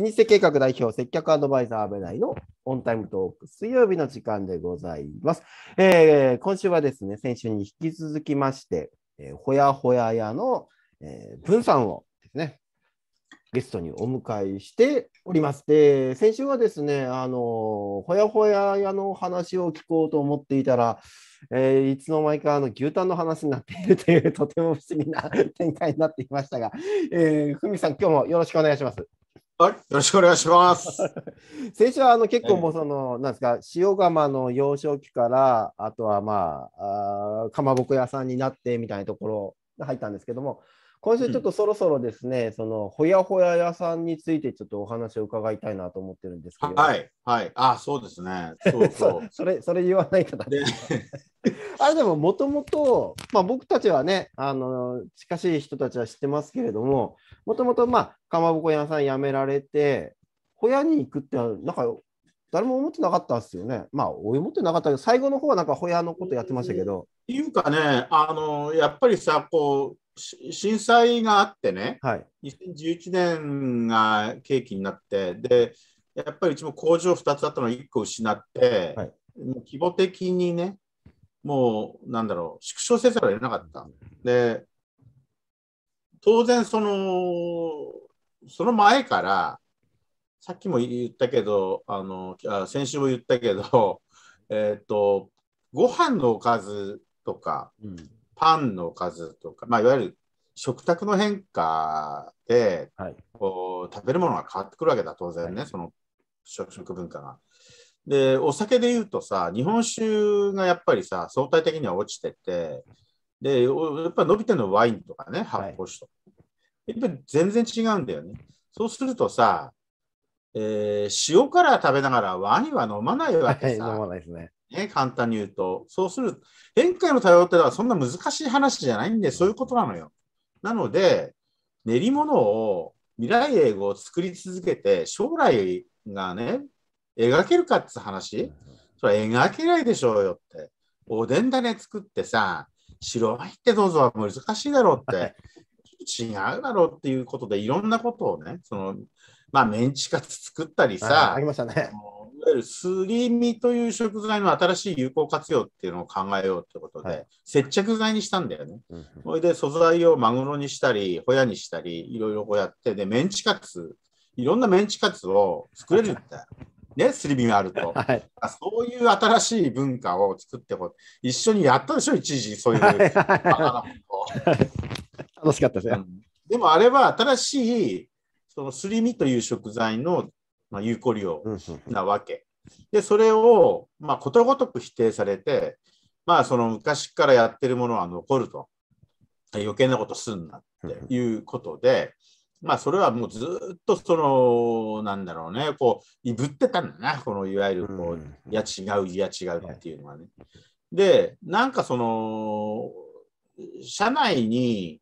老舗計画代表、接客アドバイザー阿部内のオンタイムトーク、水曜日の時間でございます。えー、今週はですね、先週に引き続きまして、えー、ほやほや屋の、えー、文さんをですね、ゲストにお迎えしております。で、先週はですね、あの、ほやほや屋の話を聞こうと思っていたら、えー、いつの間にかあの牛タンの話になっているという、とても不思議な展開になっていましたが、えー、ふみさん、今日もよろしくお願いします。はい、よろしくお願いします。先週はあの結構もうその、なんですか、塩釜の幼少期から、あとはまあ、あかまぼこ屋さんになってみたいなところ入ったんですけども、今週ちょっとそろそろですね、うん、そのほやほや屋さんについてちょっとお話を伺いたいなと思ってるんですけど。はい、はい、あ、そうですね。そうそう それ、それ言わないかな。あれでも、もともと、まあ、僕たちはね、あの、近しい人たちは知ってますけれども、もともと、まあ、かまぼこ屋さん辞められて、ほやに行くってなんか、誰も思ってなかったですよね。まあ、思ってなかったけど、最後の方はなんか、ほやのことやってましたけど。っていうかね、あの、やっぱりさ、こう、震災があってね、はい、2011年が契機になってでやっぱりうちも工場2つあったのを1個失って、はい、規模的にねもうなんだろう縮小せざるを得なかったで当然そのその前からさっきも言ったけどあの先週も言ったけどえっ、ー、とご飯のおかずとか、パンのおかずとか、まあ、いわゆる食卓の変化で、はい、こう食べるものが変わってくるわけだ当然ね、はい、その食文化が。でお酒でいうとさ日本酒がやっぱりさ相対的には落ちててでやっぱり伸びてるのワインとかね発泡酒とか、はい、やっぱり全然違うんだよね。そうするとさ、えー、塩から食べながらワインは飲まないわけさ。はい、飲まないですね。ね、簡単に言うと。そうする、変化への対応ってのはそんな難しい話じゃないんで、そういうことなのよ。なので、練り物を、未来英語を作り続けて、将来がね、描けるかって話、それは描けないでしょうよって。おでんだね作ってさ、白ワインってどうぞは難しいだろうって。違うだろうっていうことでいろんなことをねそのまあメンチカツ作ったりさ、ありましたねわゆるすり身という食材の新しい有効活用っていうのを考えようということで、はい、接着剤にしたんだよね。うん、それで素材をマグロにしたり、ホヤにしたり、いろいろこうやって、で、メンチカツ、いろんなメンチカツを作れるんだよ。ね、すり身があると、はい、そういう新しい文化を作って一緒にやったでしょ、一時、そういう 楽しかったですね、でもあれは新しいそのすり身という食材のまあ、有効利用なわけ。で、それを、まあ、ことごとく否定されて、まあ、その昔からやってるものは残ると。余計なことすんなっていうことで、まあ、それはもうずっとその、なんだろうね、こう、いぶってたんだな、このいわゆるこう、いや違う、いや違うっていうのはね。で、なんかその、社内に、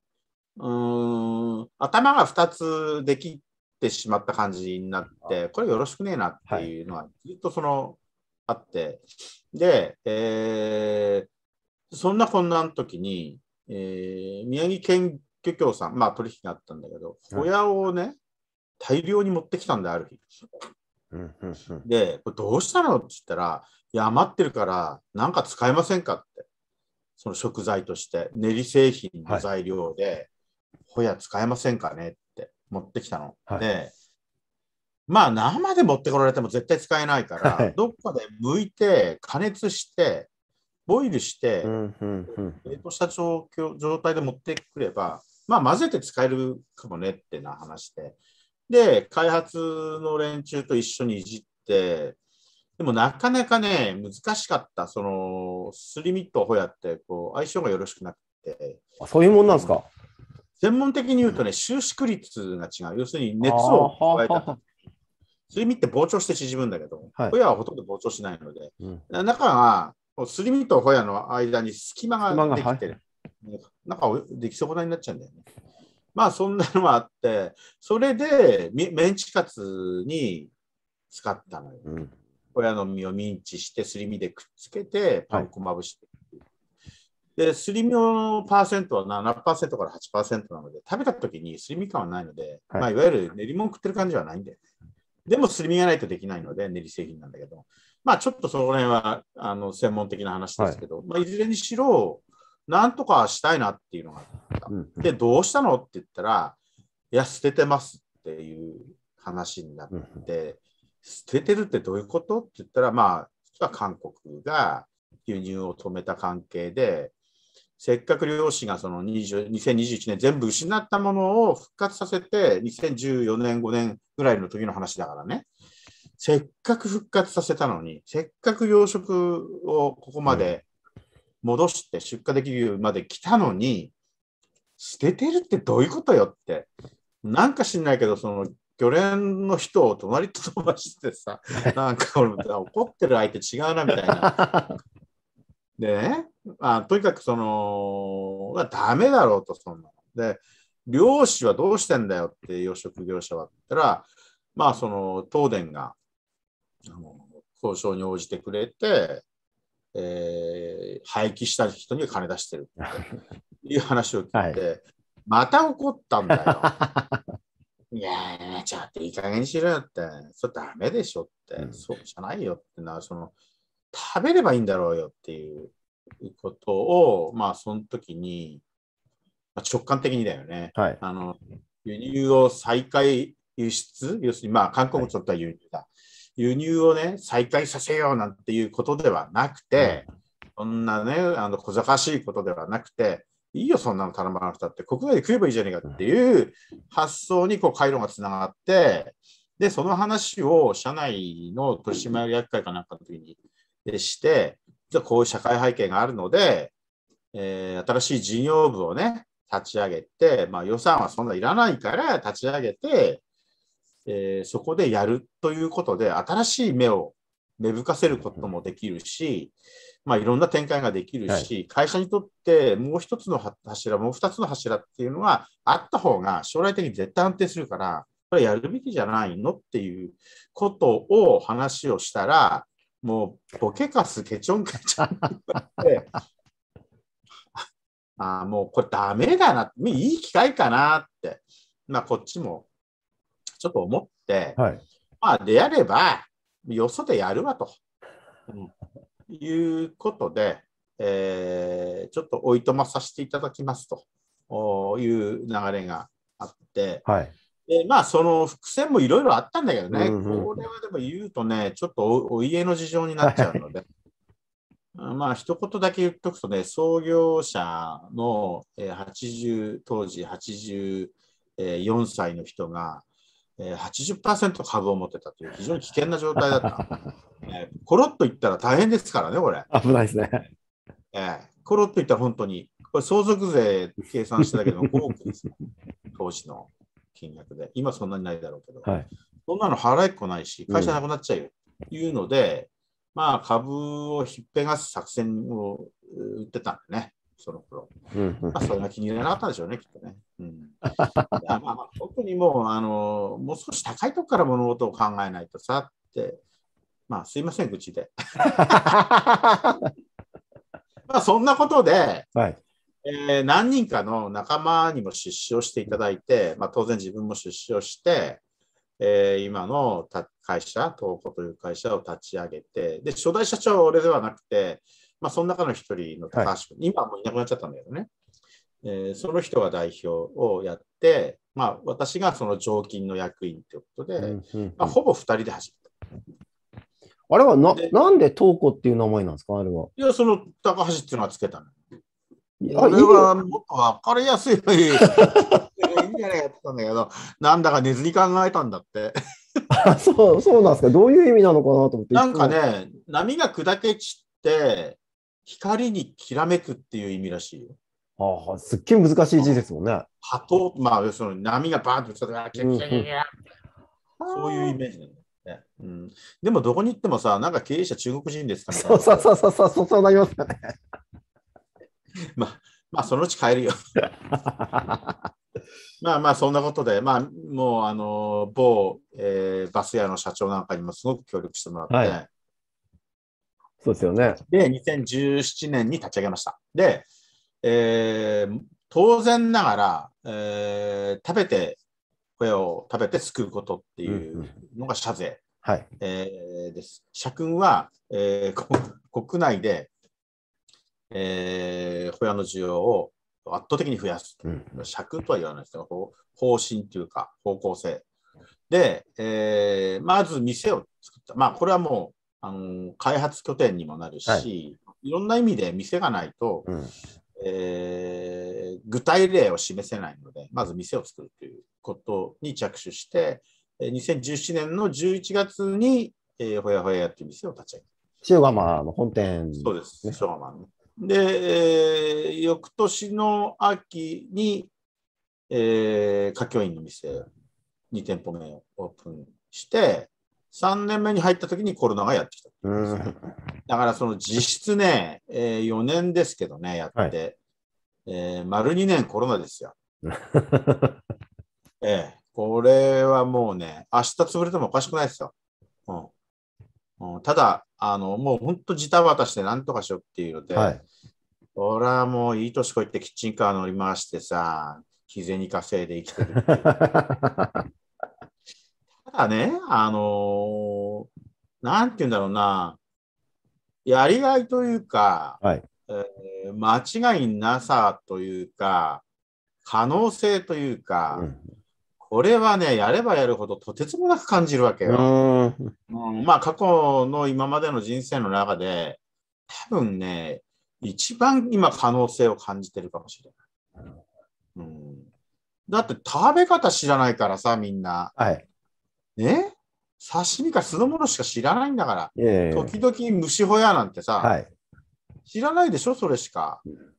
うん、頭が2つできてしまった感じになって、これよろしくねえなっていうのは、ずっとその、あって、で、えー、そんなこんなの時に、えー、宮城県漁協さん、まあ取引があったんだけど、ホヤをね、大量に持ってきたんで、ある日。で、どうしたのって言ったら、いや、余ってるから、なんか使えませんかって、その食材として、練り製品の材料で、はい、ホヤ使えませんかねって持ってきたの。はい、で、まあ生で持ってこられても絶対使えないから、はい、どっかで剥いて、加熱して、ボイルして、冷凍した状態で持ってくれば、まあ混ぜて使えるかもねってな話で。で、開発の連中と一緒にいじって、でもなかなかね、難しかった。その、スリミットホヤって、こう、相性がよろしくなくて。そういうもんなんですか、専門的に言うとね、収縮率が違う。要するに熱を加えた。すり身って膨張して縮むんだけど、ホヤはほとんど膨張しないので、中が、すり身とホヤの間に隙間ができてる。中をでき損ないになっちゃうんだよね。まあそんなのもあって、それでメンチカツに使ったのよ。うん、親の身をミンチして、すり身でくっつけて、パン粉まぶして、で、すり身のパーセントは7%から8%なので、食べた時にすり身感はないので、はいまあ、いわゆる練り物食ってる感じはないんで、でもすり身がないとできないので、練り製品なんだけど、まあちょっとそこら辺はあの専門的な話ですけど、はいまあ、いずれにしろ、なんとかしたいなっていうのがあった。うん、で、どうしたのって言ったら、いや、捨ててますっていう話になって、捨ててるってどういうことって言ったら、まあ、実は韓国が輸入を止めた関係で、せっかく漁師がその20 2 1年全部失ったものを復活させて、2014年、5年ぐらいの時の話だからね、せっかく復活させたのに、せっかく養殖をここまで戻して出荷できるまで来たのに、捨ててるってどういうことよって、なんか知んないけど、その漁連の人を隣と飛ばしてさ、なんか俺、怒ってる相手違うなみたいな。で ね、まあ、とにかくその、がダメだろうと、そんなの。で、漁師はどうしてんだよって養殖業者はって言ったら、まあその東電が交渉に応じてくれて、えー、廃棄した人には金出してるっていう話を聞いて、はい、また怒ったんだよ。いやちょっといい加減にしろよって、それダメでしょって、うん、そうじゃないよってな、その、食べればいいんだろうよっていういうことを、まあ、その時に、まあ、直感的にだよね、はい、あの輸入を再開輸出、要するに、まあ、韓国にとっては輸入だ、はい、輸入をね、再開させようなんていうことではなくて、そんなね、あの小賢しいことではなくて、いいよ、そんなの頼まなくたって、国外で食えばいいじゃねえかっていう発想にこう回路がつながって、で、その話を社内の取締役会かなんかの時にして、実はこういう社会背景があるので、えー、新しい事業部をね、立ち上げて、まあ、予算はそんないらないから立ち上げて、えー、そこでやるということで、新しい目を芽吹かせることもできるし、まあ、いろんな展開ができるし、はい、会社にとってもう一つの柱、もう二つの柱っていうのはあった方が将来的に絶対安定するから、これやるべきじゃないのっていうことを話をしたら、もうボケかすケチョンケチョンってああ、もうこれダメだな、いい機会かなって、まあこっちもちょっと思って、はい、まあでやれば、よそでやるわと、うん、いうことで、えー、ちょっとおいとまさせていただきますという流れがあって、はい、でまあ、その伏線もいろいろあったんだけどね、うんうん、これはでも言うとね、ちょっとお家の事情になっちゃうので、はい、まあ一言だけ言っとくとね、創業者の80当時84歳の人が、80%株を持ってたという非常に危険な状態だった。えろっといったら大変ですからね、これ。危ないですね。えー、コといったら本当に、これ相続税計算してたけど、5億です、当時の。金額で、今そんなにないだろうけど、はい、そんなの払えっこないし、会社なくなっちゃうよっていうので、まあ株をひっぺがす作戦を売ってたんでね、その頃。うんうん、まあ、それが気に入らなかったんでしょうね、きっとね。うん、まあまあ特にもうあの、もう少し高いとこから物事を考えないとさって、まあすいません、愚痴で。まあそんなことで、はいえー、何人かの仲間にも出資をしていただいて、まあ、当然自分も出資をして、えー、今の会社、東湖という会社を立ち上げて、で、初代社長は俺ではなくて、まあ、その中の一人の高橋君、はい、今はもういなくなっちゃったんだけどね、えー、その人が代表をやって、まあ、私がその常勤の役員ということで、まあ、ほぼ2人で始めた。あれはな、なんで東湖っていう名前なんですかあれは。いや、その高橋っていうのはつけたの。これはもっと分かりやすいいいんじゃないかってたんだけど、なんだか寝ずに考えたんだって。そうそうなんですか、どういう意味なのかなと思って。なんかね、波が砕け散って、光にきらめくっていう意味らしいよ。ああ、すっげえ難しい字ですもんね。波と、まあ、要するに波がバーンとしたら、そういうイメージなんだ。ねうん、でもどこに行ってもさ、なんか経営者中国人ですから、ね、そうそうそうそう、そうなりますよね。まあ、まあ、そのうち変えるよ。まあまあ、そんなことで、まあ、もう、あの、某、えー、バス屋の社長なんかにもすごく協力してもらって、はい、そうですよね。で、2017年に立ち上げました。で、えー、当然ながら、えー、食べて、これを食べて救うことっていうのが社税。うんうんはい、えー、です。社訓は、えー、国内でえー、ホヤの需要を圧倒的に増やす、うん、尺とは言わないですけど方針というか方向性で、えー、まず店を作った、まあ、これはもうあの開発拠点にもなるし、はい、いろんな意味で店がないと、うん、えー、具体例を示せないのでまず店を作るということに着手して2017年の11月に、えー、ほやほややっていう店を立ち上げた。塩釜の本店、ね、そうです、塩釜の。で、えー、翌年の秋に、えー、華教院の店、2店舗目をオープンして、3年目に入った時にコロナがやってきたて、だからその実質ね、えー、4年ですけどね、やって、はい、えー、丸2年コロナですよ。ええー、これはもうね、明日潰れてもおかしくないですよ。うんうん、ただ、あの、もう本当ジタバタして何とかしようっていうので、はい、俺はもういい年こいてキッチンカー乗り回してさ、日 銭稼いで生きてるて。ただね、あのー、なんて言うんだろうな、やりがいというか、はいえー、間違いなさというか、可能性というか、うん俺はね、やればやるほどとてつもなく感じるわけよ。うん、まあ、過去の今までの人生の中で、多分ね、一番今可能性を感じてるかもしれない。うん、だって食べ方知らないからさ、みんな。はい。ね刺身か酢の物しか知らないんだから、ええ。時々虫ほやなんてさ、はい、知らないでしょ、それしか。うん、って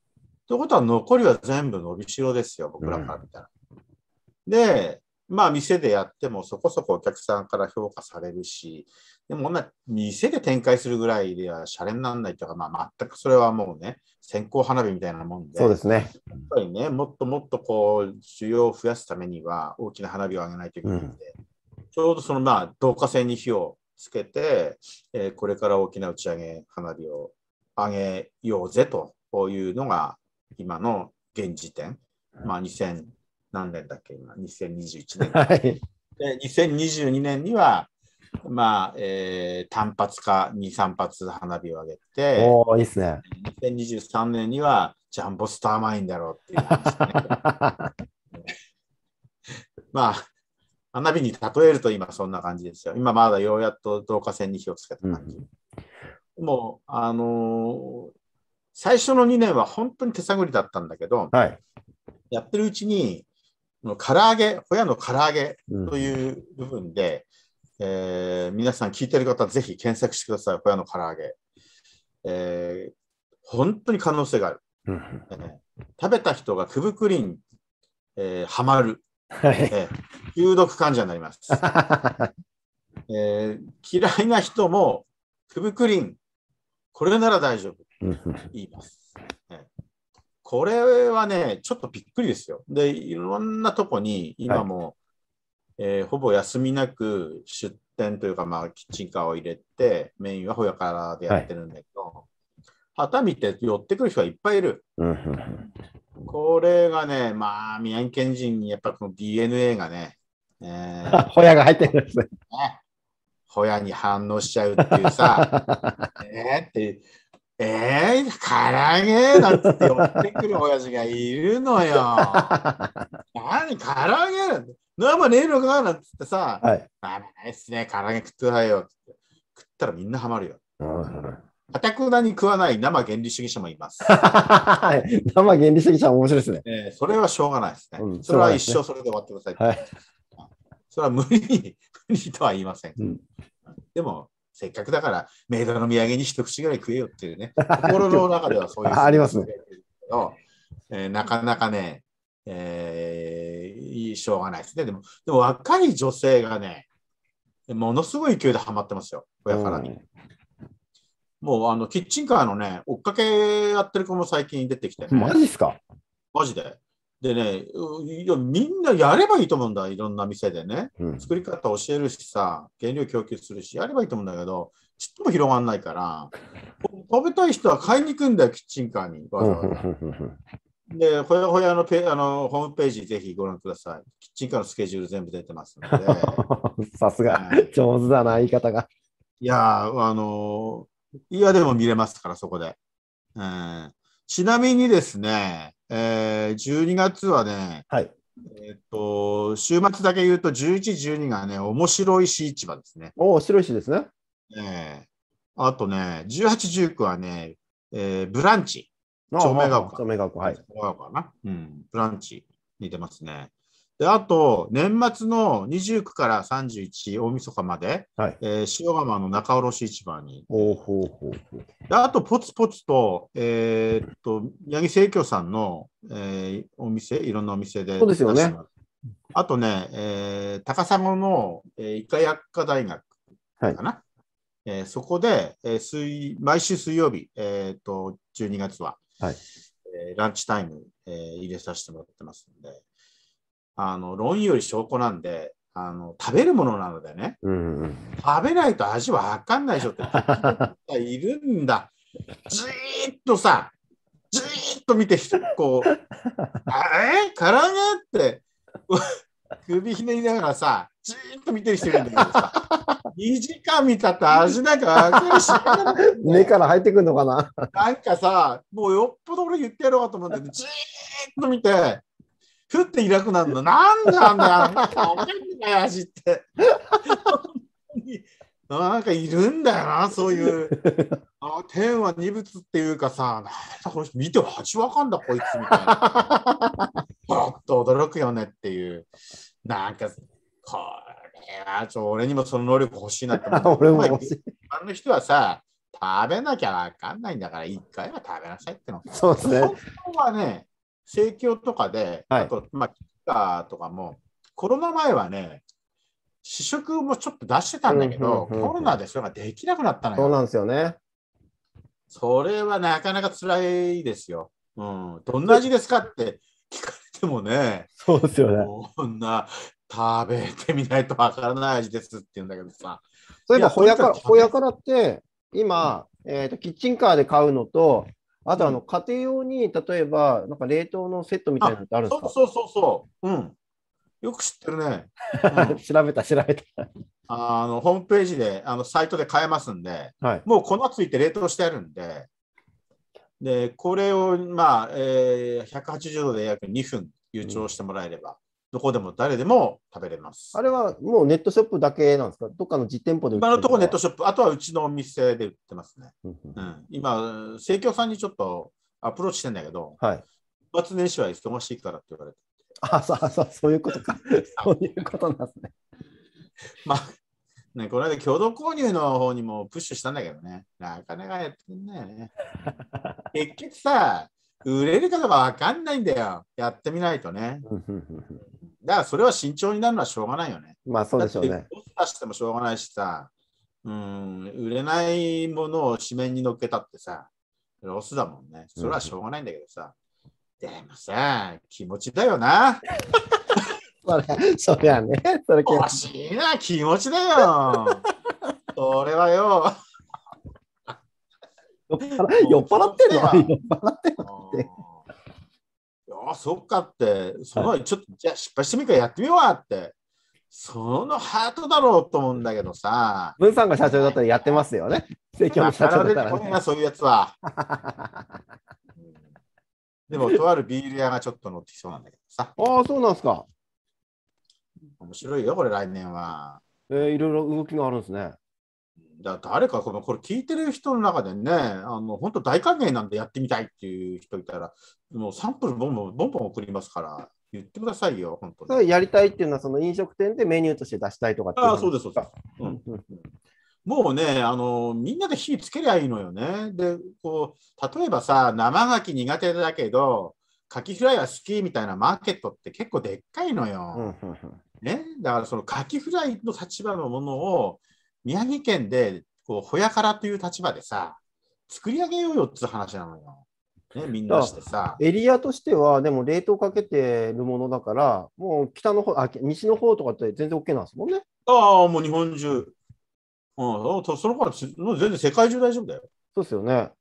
ことは残りは全部伸びしろですよ、僕らから見たら。うん、で、まあ店でやってもそこそこお客さんから評価されるし、でもな店で展開するぐらいではシャレにならないとか、まあ、全くそれはもうね、線香花火みたいなもんで、そうですね。やっぱりね、もっともっとこう、需要を増やすためには大きな花火を上げないといけないので、うん、ちょうどそのまあ、導火線に火をつけて、えー、これから大きな打ち上げ花火を上げようぜというのが、今の現時点、まあ、2000何年だっけ、今、2021年。はい、で2022年には、まあ、えー、単発か2、3発花火を上げて、おいいっすね。2023年には、ジャンボスターマインだろうっていう話、ね、まあ、花火に例えると今そんな感じですよ。今まだようやっと導火線に火をつけた感じ。うん、もう、あのー、最初の2年は本当に手探りだったんだけど、はい、やってるうちに、唐揚げ、ホヤの唐揚げという部分で、うん、えー、皆さん聞いてる方、ぜひ検索してください、ホヤの唐揚げ。えー、本当に可能性がある。うん、えー、食べた人がクブクリン、えー、はまる、はい、えー、有毒患者になります。え嫌いな人も、クブクリン、これなら大丈夫、言います。えーこれはね、ちょっとびっくりですよ。で、いろんなとこに今も、はい、えー、ほぼ休みなく出店というか、まあ、キッチンカーを入れて、メインはほやからでやってるんだけど、はい、熱海って寄ってくる人がいっぱいいる。これがね、まあ、宮城県人にやっぱこの DNA がね、えー、が入ってるんですね。ホヤに反応しちゃうっていうさ、えっていう。えー、唐揚げだって寄ってくる親父がいるのよ。何、唐揚げなんて。もねえのかなんつってさ、はい、あないっすね、唐揚げ食ってないよって。食ったらみんなハマるよ。かたくなに食わない生原理主義者もいます。生原理主義者も面白いですね、えー、それはしょうがないですね。うん、それは一生それで終わってください。はい、それは無理に、無理とは言いません。うん、でも、せっかくだからメイドの土産に一口ぐらい食えよっていうね、心の中ではそういう。ありますね。えー、なかなかね、えー、しょうがないですね。でも、でも若い女性がね、ものすごい勢いではまってますよ、親からに。もうあのキッチンカーのね、追っかけやってる子も最近出てきて、ね、マジですかマジで。でね、みんなやればいいと思うんだ、いろんな店でね。うん、作り方教えるしさ、原料供給するし、やればいいと思うんだけど、ちっとも広がらないから、食べたい人は買いに行くんだよ、キッチンカーに。わざわざで、ほやほやのペあのホームページぜひご覧ください。キッチンカーのスケジュール全部出てますので。さすが、上手だな、言い方が。いやあのいやでも見れますから、そこで。うん、ちなみにですね、えー、12月はね、はい、えっと、週末だけ言うと、11、12がね、面白い市市場ですね。お面白い市ですね。えー、あとね、18、19はね、えー、ブランチ。長明川。長明川、はい。ブランチに出ますね。であと、年末の29から31、大晦日まで、はいえー、塩釜の中卸市場に。ほうほうほうであと、ポツポツと、えー、っと、八木清京さんの、えー、お店、いろんなお店で。そうですよね。あとね、えー、高砂の、えー、医科薬科大学かな。はいえー、そこで、えー、水毎週水曜日、えーと、と12月は、はいえー、ランチタイム、えー、入れさせてもらってますので、あの論より証拠なんで、あの食べるものなのでね、うん、食べないと味わかんないでしょって、いるんだ。じーっとさ、じーっと見て、こう、え唐揚げって、首ひねりながらさ、じーっと見てる人いるんだけどさ、2 時間見たって味なんか分かるし、目から入ってくるのかな。なんかさ、もうよっぽど俺言ってやろうと思うんだけど、じーっと見て、ふっていなくなるの。なんなんだよ、おかしいな、足って。なんかいるんだよな、そういう。あ天は二物っていうかさ、なこの人見て8わかんだ、こいつみたいな。ちょっと驚くよねっていう。なんか、これはちょ、俺にもその能力欲しいなって思う。俺も欲の人はさ、食べなきゃわかんないんだから、一回は食べなさいっての。そうですね。本当はね、生協とかで、はい、あと、まあ、キッカーとかも、コロナ前はね、試食もちょっと出してたんだけど、コロナでそれができなくなったのよ。そうなんですよね。それはなかなか辛いですよ。うん、どんな味ですかって聞かれてもね、そうですよね。こんな食べてみないとわからない味ですって言うんだけどさ。そういえば、ほやから、ほやからって、今、えーと、キッチンカーで買うのと、あとあの、家庭用に例えば、なんか冷凍のセットみたいなのってあるんですかそうそうそうそう。うん。よく知ってるね。うん、調べた、調べた。あのホームページで、あのサイトで買えますんで、はい、もう粉ついて冷凍してあるんで、でこれを、まあえー、180度で約2分、誘調してもらえれば、どこでも誰でも食べれます。あれはもうネットショップだけなんですかどっかの実店舗で売今のところネットショップ、あとはうちのお店で売ってますね。うん、今、生協さんにちょっとアプローチしてんだけど、はい、年年始は忙しいからって言われて。あそうそう、そういうことか。そういうことなんですね。まあ、ね、この間共同購入の方にもプッシュしたんだけどね。なかなかやってんないよね。結局さ、売れるかどうかわかんないんだよ。やってみないとね。だからそれは慎重になるのはしょうがないよね。まあそうでしょうね。出してもしょうがないしさ、うん、売れないものを紙面に乗っけたってさ、ロスだもんね。それはしょうがないんだけどさ。うん、でもさ、気持ちだよな。それそりゃね。それおかしいな、気持ちだよ。それはよ。酔っ払ってんの酔っ払ってんのって。あそっかって、その、はい、ちょっとじゃ失敗してみるかやってみようって、そのハートだろうと思うんだけどさ。文さんが社長だったらやってますよね。正教の社長だったら、ね。なそういうやつは。でも、とあるビール屋がちょっと乗ってきそうなんだけどさ。ああ、そうなんですか。面白いよ、これ、来年は。えー、いろいろ動きがあるんですね。だ誰かこのこれ聞いてる人の中でね、あの本当大歓迎なんでやってみたいっていう人いたら、もうサンプルボンボンボンボン送りますから、言ってくださいよ、本当に。やりたいっていうのは、その飲食店でメニューとして出したいとかってあそうです、そうです。うん、もうねあの、みんなで火つけりゃいいのよね。でこう例えばさ、生牡蠣苦手だけど、カキフライは好きみたいなマーケットって結構でっかいのよ。ね、だからそのカキフライの立場のものを宮城県で、こう、ほやからという立場でさ、作り上げようよっつう話なのよ。ね、みんなしてさ。エリアとしては、でも冷凍かけてるものだから、もう北の方、あ、西の方とかって全然 OK なんですもんね。ああ、もう日本中。うん、その頃、全然世界中大丈夫だよ。そうですよね。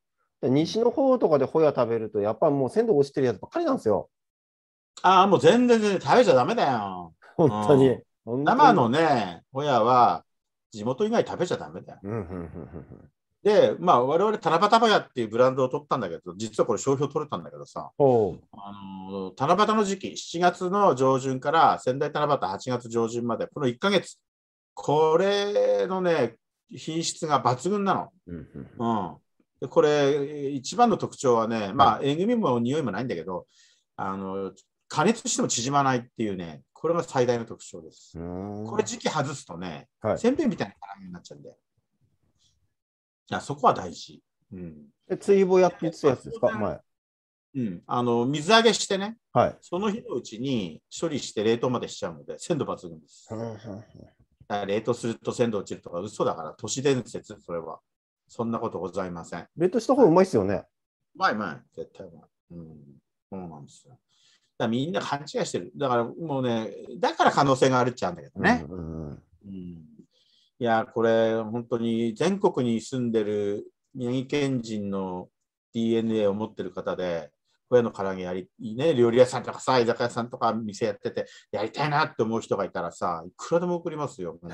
西の方とかでホヤ食べると、やっぱもう鮮度落ちてるやつばっかりなんですよ。ああ、もう全然全然食べちゃだめだよ。本当に。うん、生のね、ホヤは、地元以外食べちゃだめだよ。で、まあ、我々、七夕バヤっていうブランドを取ったんだけど、実はこれ、商標取れたんだけどさ、あの七夕の時期、7月の上旬から仙台七夕8月上旬まで、この1か月、これのね、品質が抜群なの。うんで、これ、一番の特徴はね、まあ、えぐみも匂いもないんだけど、あの加熱しても縮まないっていうね、これが最大の特徴です。これ時期外すとね、はい、せんべいみたいな感じになっちゃうんで。いや、そこは大事。うん。え、追棒やってたやつですか前。うん、あの水揚げしてね、はい、その日のうちに処理して冷凍までしちゃうので、鮮度抜群です。冷凍すると鮮度落ちるとか、嘘だから、都市伝説、それは。そんなことございません。冷凍した方がうまいっすよね。うまいうまい、絶対うまい。うん、そうなんですよ。だみんな勘違いしてる。だからもうね、だから可能性があるっちゃうんだけどね。うん、いや、これ本当に全国に住んでる宮城県人の DNA を持ってる方で、親の唐揚げやり、ね、料理屋さんとかさ、居酒屋さんとか店やってて、やりたいなって思う人がいたらさ、いくらでも送りますよ、本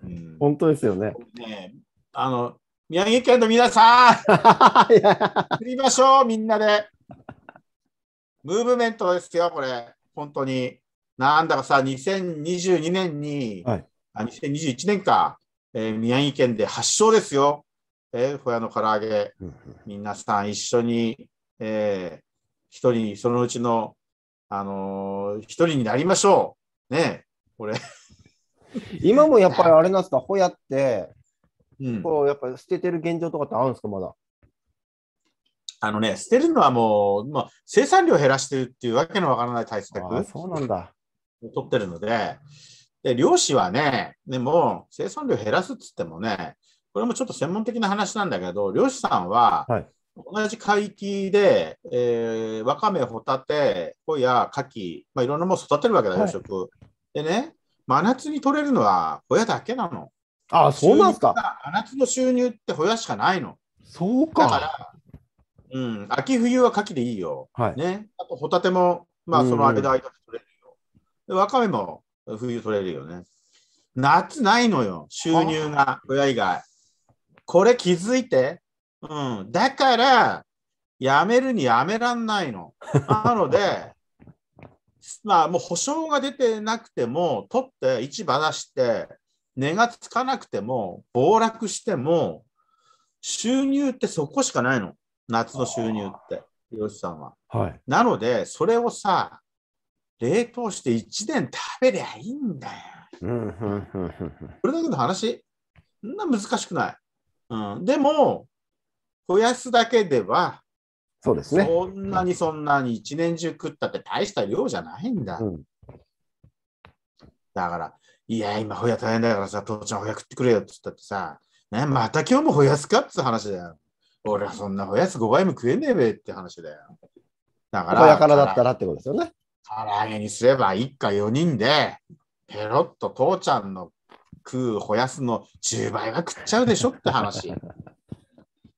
当に。うん、本当ですよね。ねあの宮城県の皆さん、送りましょう、みんなで。ムーブメントですよ、これ。本当に。なんだかさ、2022年に、はい、あ2021年か、えー、宮城県で発祥ですよ。えー、ホヤの唐揚げ。皆さん一緒に、えー、一人、そのうちの、あのー、一人になりましょう。ねこれ。今もやっぱりあれなんですか、ホヤって、うん、こうやっぱり捨ててる現状とかってあるんですか、まだ。あのね、捨てるのはもう、まあ、生産量減らしてるっていうわけのわからない対策を取ってるので、で漁師はね、でも生産量減らすっつってもね、これもちょっと専門的な話なんだけど、漁師さんは、同じ海域で、はい、えー、わかめ、ホタテ、ホヤ、カキ、まあ、いろんなもの育てるわけだよ、はい、食。でね、真夏に取れるのはホヤだけなの。ああ、そうなんですか。真夏の収入ってホヤしかないの。そうか。だから、うん、秋冬は牡蠣でいいよ。はい。ね。あとホタテも、まあその間間取れるよ。で、わかめも冬取れるよね。夏ないのよ、収入が、親以外。これ気づいて。うん。だから、やめるにやめらんないの。なので、まあもう保証が出てなくても、取って市場出して、値がつかなくても、暴落しても、収入ってそこしかないの。夏の収入って、漁師さんは。はい、なので、それをさ、冷凍して1年食べりゃいいんだよ。これだけの話、そんな難しくない。うん、でも、増やすだけでは、そうですね。そんなにそんなに一年中食ったって大した量じゃないんだ。うん、だから、いや、今、ほや大変だからさ、父ちゃん、ほや食ってくれよって言ったってさ、ね、また今日もほやすかって話だよ。俺はそんなおやつ5倍も食えねえべって話だよ。だから、親からだったらってことですよね。唐揚げにすれば一家4人で、ペロッと父ちゃんの食うほやすの10倍は食っちゃうでしょって話。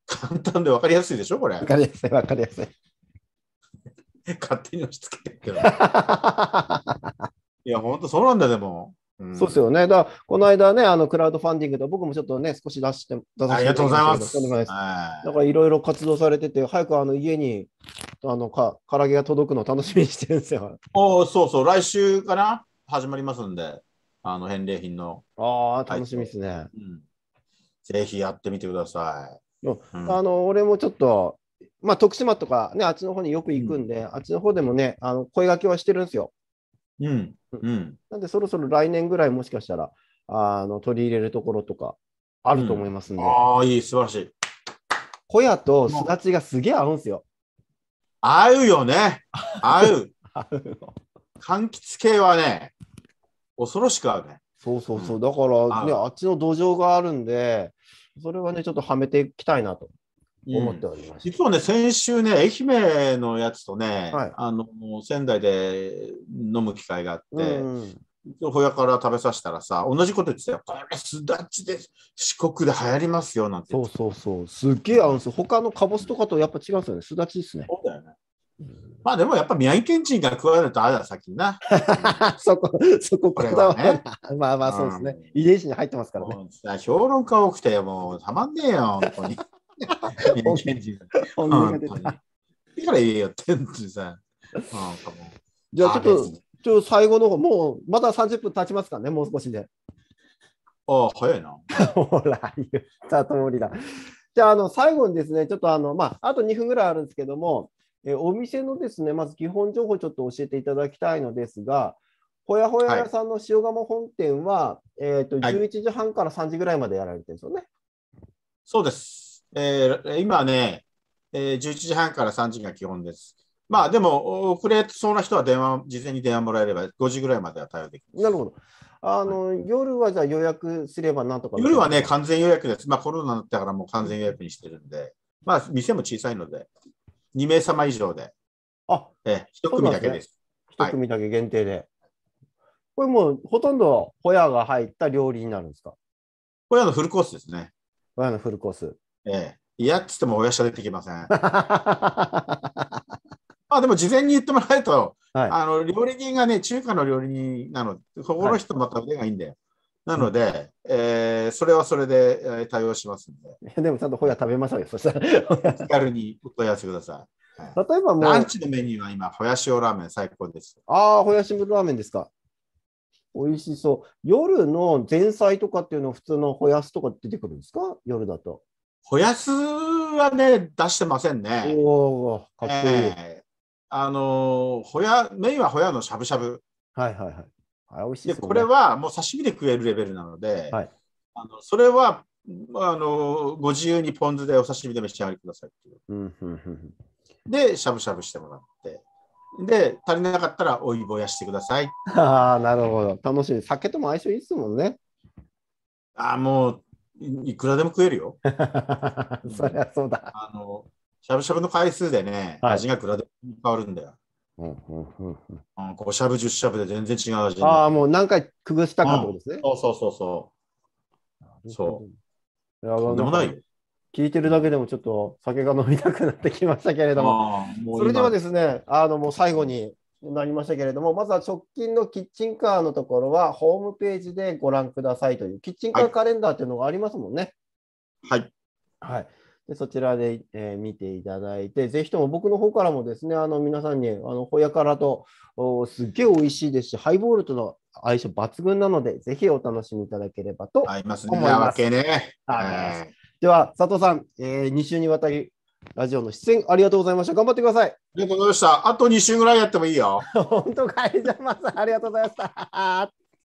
簡単で分かりやすいでしょ、これ。分かりやすい、分かりやすい。勝手に押し付けてるけど。いや、ほんとそうなんだ、でも。そうですよね。だこの間ね、あのクラウドファンディングで僕もちょっとね、少し出して、出させてありがとうございます。だからいろいろ活動されてて、早くあの家にあのか唐揚げが届くのを楽しみにしてるんですよ。おそうそう、来週かな始まりますんで、あの返礼品の。ああ、楽しみですね、うん、ぜひやってみてください。うん、あの俺もちょっと、まあ、徳島とかね、あっちの方によく行くんで、あっちの方でもね、あの声がけはしてるんですよ。うん、うん、なんでそろそろ来年ぐらいもしかしたらあの取り入れるところとかあると思いますんで、うん、ああいい素晴らしい小屋とすだちがすげえ合うんですよ合うよね合う 合う柑橘系はね恐ろしく合うねそうそうそう、だからね、あっちの土壌があるんでそれはねちょっとはめていきたいなと思っております、うん、実はね、先週ね、愛媛のやつとね、はい、あの仙台で飲む機会があって、うんほやから食べさせたらさ、同じこと言ってたよ。これ、すだちで四国で流行りますよなんてそうそうそう。すっげえ合うんですよ。他のかぼすとかとやっぱ違うんですよね。すだちですね。そうだよね。まあでもやっぱ宮城県人が食われるとあれだ先にな。そこ、そこ、こだはね。まあまあそうですね、うん、遺伝子に入ってますからね。評論家多くてもうたまんねえよ、本当に。人間人。本が出からいいよっさんじゃあちょっと、ちょ最後の方、もうまだ30分経ちますかね、もう少しで。ああ、早いな。ほら、言ったりだ。じゃあ、あの、最後にですね、ちょっとあの、まあ、あと2分ぐらいあるんですけども、えお店のですね、まず基本情報ちょっと教えていただきたいのですが、ほやほや屋さんの塩釜本店は、はい、えっ、と、11時半から3時ぐらいまでやられてるんですよね。はい、そうです。えー、今ね、えー、11時半から3時が基本です。まあでも、遅れそうな人は電話、事前に電話もらえれば、5時ぐらいまでは対応できます。なるほど。あの、はい、夜はじゃあ予約すればなんとか夜はね、完全予約です。まあコロナだったからもう完全予約にしてるんで、まあ店も小さいので、2名様以上で、あえー、1組だけです。一、ね、1組だけ限定で。はい、これもうほとんどホヤが入った料理になるんですかホヤのフルコースですね。ホヤのフルコース。ええ、嫌っつっても親しは出てきません。まあでも事前に言ってもらえると、はい、あの料理人がね、中華の料理人なの、ここの人また腕がいいんだよ。はい、なので、うん、えー、それはそれで、え対応しますんで。でもちゃんとホヤ食べましょうよ、そしたら。気軽にお問い合わせください。例えばもう。ランチのメニューは今、ほや塩ラーメン最高です。ああ、ほやしラーメンですか。美味しそう。夜の前菜とかっていうのは普通のほやすとか出てくるんですか夜だと。ほやすはね、出してませんね。おかっこいい。えー、あのほや、メインはほやのしゃぶしゃぶ。はいはいはい。あ美味しいで、ね、これはもう刺身で食えるレベルなので、はい、あのそれはあのご自由にポン酢でお刺身で召し上がりくださいっていう。で、しゃぶしゃぶしてもらって。で、足りなかったらお湯ぼやしてください。ああ、なるほど。楽しい。酒とも相性いいですもんね。ああ、もういくらでも食えるよ。そりゃそうだ。あの、しゃぶしゃぶの回数でね、はい、味がいくらでも変わるんだよ。うんうんうんうん、5しゃぶ10しゃぶで全然違う味ああ、もう何回くぐしたかってことですね。そうそうそうそう。そう。いやとんでもないよ。聞いてるだけでもちょっと酒が飲みたくなってきましたけれども、それではですね、あのもう最後になりましたけれども、まずは直近のキッチンカーのところは、ホームページでご覧くださいという、キッチンカーカレンダーというのがありますもんね。はい、はいでそちらで、えー、見ていただいて、ぜひとも僕の方からもですね、あの皆さんにあのほやからとすっげえ美味しいですし、ハイボールとの相性抜群なので、ぜひお楽しみいただければと思います。合いますね。わけね。はい、では佐藤さん、えー、2週にわたりラジオの出演ありがとうございました。頑張ってください。ありがとうございました。あと2週ぐらいやってもいいよ。本当かい、じゃまさありがとうございました。